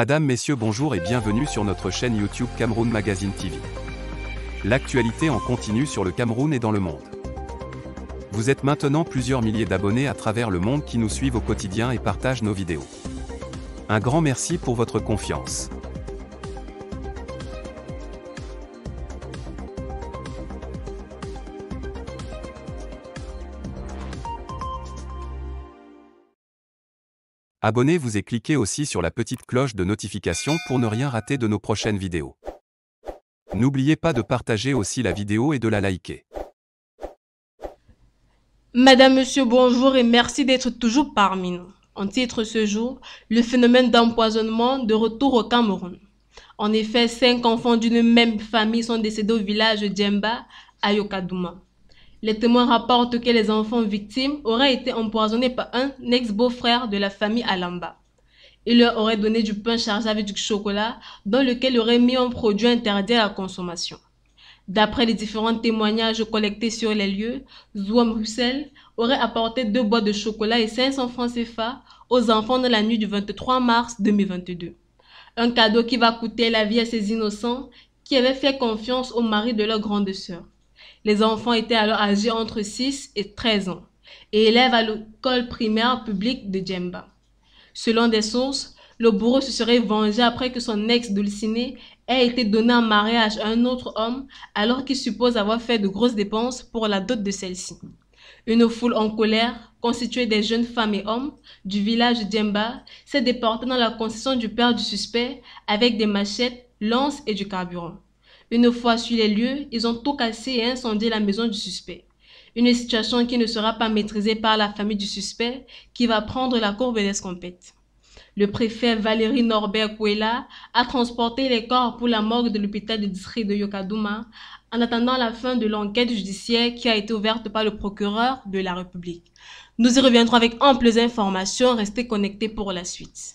Madame, Messieurs, bonjour et bienvenue sur notre chaîne YouTube Cameroun Magazine TV. L'actualité en continue sur le Cameroun et dans le monde. Vous êtes maintenant plusieurs milliers d'abonnés à travers le monde qui nous suivent au quotidien et partagent nos vidéos. Un grand merci pour votre confiance. Abonnez-vous et cliquez aussi sur la petite cloche de notification pour ne rien rater de nos prochaines vidéos. N'oubliez pas de partager aussi la vidéo et de la liker. Madame, Monsieur, bonjour et merci d'être toujours parmi nous. En titre ce jour, le phénomène d'empoisonnement de retour au Cameroun. En effet, cinq enfants d'une même famille sont décédés au village Djemba, à Yokadouma. Les témoins rapportent que les enfants victimes auraient été empoisonnés par un ex-beau-frère de la famille Alamba. Il leur aurait donné du pain chargé avec du chocolat dans lequel aurait mis un produit interdit à la consommation. D'après les différents témoignages collectés sur les lieux, Zouam Russell aurait apporté deux boîtes de chocolat et 500 francs CFA aux enfants dans la nuit du 23 mars 2022. Un cadeau qui va coûter la vie à ces innocents qui avaient fait confiance au mari de leur grande sœur. Les enfants étaient alors âgés entre 6 et 13 ans et élèves à l'école primaire publique de Djemba. Selon des sources, le bourreau se serait vengé après que son ex dulciné ait été donné en mariage à un autre homme alors qu'il suppose avoir fait de grosses dépenses pour la dot de celle-ci. Une foule en colère, constituée des jeunes femmes et hommes du village Djemba s'est déportée dans la concession du père du suspect avec des machettes, lances et du carburant. Une fois sur les lieux, ils ont tout cassé et incendié la maison du suspect. Une situation qui ne sera pas maîtrisée par la famille du suspect qui va prendre la courbe d'escompette. Le préfet Valérie Norbert Kouela a transporté les corps pour la morgue de l'hôpital du district de Yokadouma en attendant la fin de l'enquête judiciaire qui a été ouverte par le procureur de la République. Nous y reviendrons avec amples informations. Restez connectés pour la suite.